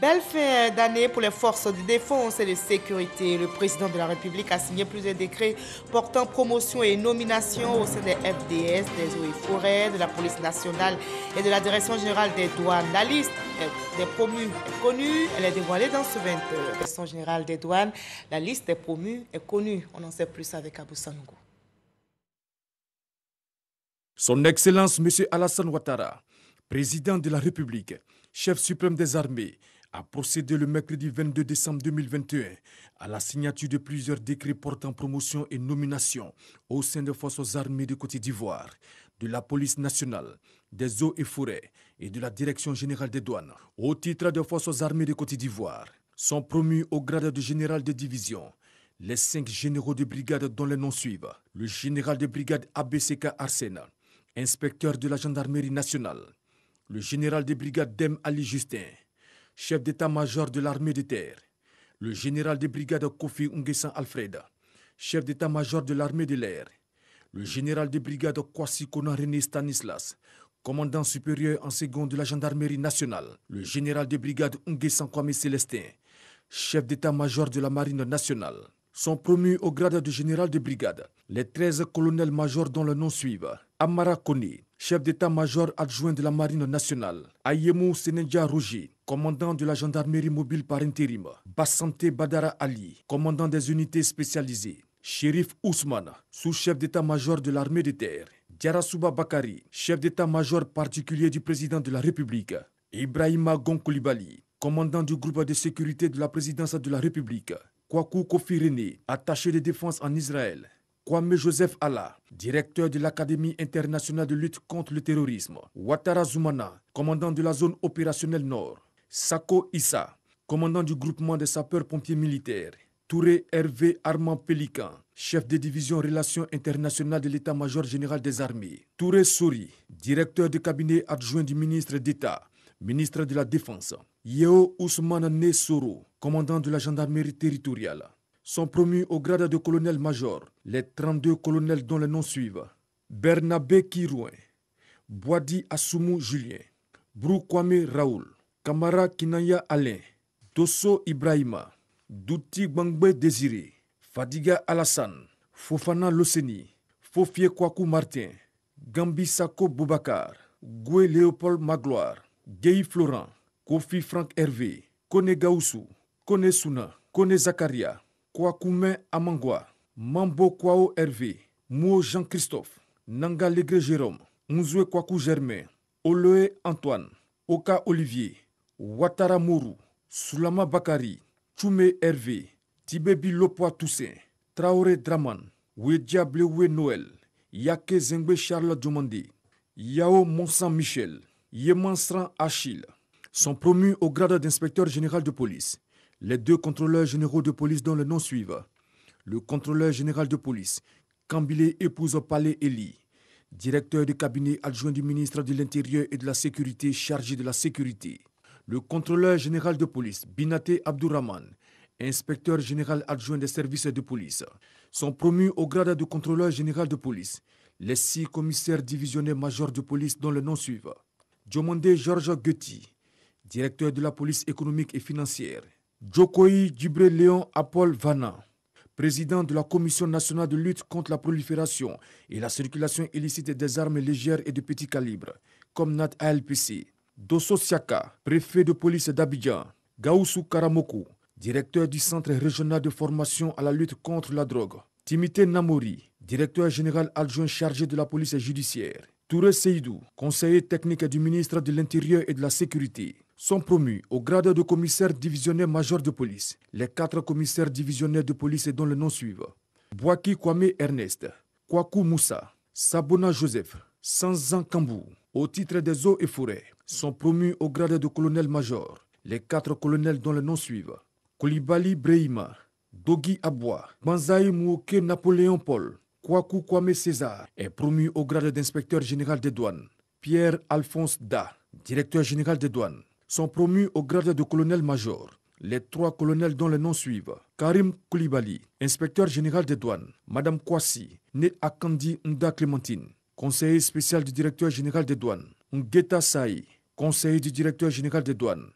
Belle fin d'année pour les forces de défense et de sécurité. Le président de la République a signé plusieurs décrets portant promotion et nomination au sein des FDS, des eaux et forêts, de la police nationale et de la direction générale des douanes. La liste des promus est connue, elle est dévoilée dans ce 20 e direction générale des douanes, la liste des promus est connue. On en sait plus avec Abou Son Excellence M. Alassane Ouattara, président de la République, chef suprême des armées, a procédé le mercredi 22 décembre 2021 à la signature de plusieurs décrets portant promotion et nomination au sein des forces armées de Côte d'Ivoire, de la police nationale, des eaux et forêts et de la direction générale des douanes au titre des forces armées de Côte d'Ivoire. Sont promus au grade de général de division les cinq généraux de brigade dont les noms suivent le général de brigade ABCK Arsena, inspecteur de la gendarmerie nationale, le général de brigade Dem Ali Justin, chef d'état-major de l'armée de terre, le général de brigade Kofi Unguessan Alfreda, chef d'état-major de l'armée de l'air, le général de brigade Kwasi Konan René Stanislas, commandant supérieur en second de la gendarmerie nationale, le général de brigade Unguessan Kwame Célestin, chef d'état-major de la marine nationale, sont promus au grade de général de brigade les 13 colonels-majors dont le nom suivent Amara Koné chef d'état-major adjoint de la marine nationale, Ayemou Senedja Rougi, commandant de la gendarmerie mobile par intérim, Bassante Badara Ali, commandant des unités spécialisées, Shérif Ousmane, sous-chef d'état-major de l'armée de terre, Djarasouba Bakari, chef d'état-major particulier du président de la République, Ibrahima Gonkoulibali, commandant du groupe de sécurité de la présidence de la République, Kwaku Kofi René, attaché de défense en Israël, Kwame Joseph Allah, directeur de l'Académie internationale de lutte contre le terrorisme, Ouattara Zoumana, commandant de la zone opérationnelle nord, Sako Issa, commandant du groupement des sapeurs-pompiers militaires, Touré Hervé Armand Pélican, chef de division Relations internationales de l'État-major général des armées, Touré Souri, directeur de cabinet adjoint du ministre d'État, ministre de la Défense, Yeo Ousmane Nessoro, commandant de la gendarmerie territoriale, sont promus au grade de colonel-major. Les 32 colonels dont les noms suivent Bernabé Kirouin, Boadi Assoumou Julien, Kwame Raoul, Kamara Kinaya Alain, Dosso Ibrahima, Douti Bangbe Désiré, Fadiga Alassane, Fofana Loseni, Fofie Kwaku Martin, Gambi Sako Boubacar, Goué Léopold Magloire, Gaye Florent, Kofi Franck Hervé, Kone Gaoussou, Kone Souna, Kone Zakaria, Kwakoumé Amangwa, Mambo Kwao Hervé, Mouo Jean-Christophe, Nanga Légré Jérôme, Mouzoué Kwaku Germain, Oloé Antoine, Oka Olivier, Ouattara Mourou, Soulama Bakari, Tchoumé Hervé, Tibébi Lopoa Toussaint, Traoré Draman, Ouedia Bleué Noël, Yake Zengwe Charles Diomandé, Yao Monsan Michel, Yemansran Achille sont promus au grade d'inspecteur général de police. Les deux contrôleurs généraux de police dont le nom suivent. Le contrôleur général de police, Kambile épouse Palais Eli, directeur du cabinet adjoint du ministre de l'Intérieur et de la Sécurité chargé de la sécurité. Le contrôleur général de police, Binaté Abdourahman, inspecteur général adjoint des services de police, sont promus au grade de contrôleur général de police. Les six commissaires divisionnaires majors de police dont le nom suivent. Diomandé Georges Goethe, directeur de la police économique et financière. Jokoi Djibre léon Apol Vana, président de la Commission nationale de lutte contre la prolifération et la circulation illicite des armes légères et de petit calibre, comme NAT ALPC. Dosso Siaka, préfet de police d'Abidjan. Gaoussou Karamoku, directeur du Centre régional de formation à la lutte contre la drogue. Timité Namori, directeur général adjoint chargé de la police judiciaire. Touré Seydou, conseiller technique du ministre de l'Intérieur et de la Sécurité sont promus au grade de commissaire divisionnaire-major de police. Les quatre commissaires divisionnaires de police dont le nom suivent Boaki Kwame Ernest, Kwaku Moussa, Sabona Joseph, Sanzan Kambou, au titre des eaux et forêts, sont promus au grade de colonel-major. Les quatre colonels dont le nom suivent Koulibaly Brehima, Dogi Abois, Banzaï Mouke, Napoléon Paul, Kwaku Kwame César est promu au grade d'inspecteur général des douanes. Pierre-Alphonse Da, directeur général des douanes sont promus au grade de colonel-major. Les trois colonels dont les noms suivent Karim Koulibaly, inspecteur général des douanes, Madame Kwasi, née à Kandi Nda Clémentine, conseiller spécial du directeur général des douanes, Ngueta Saï, conseiller du directeur général des douanes,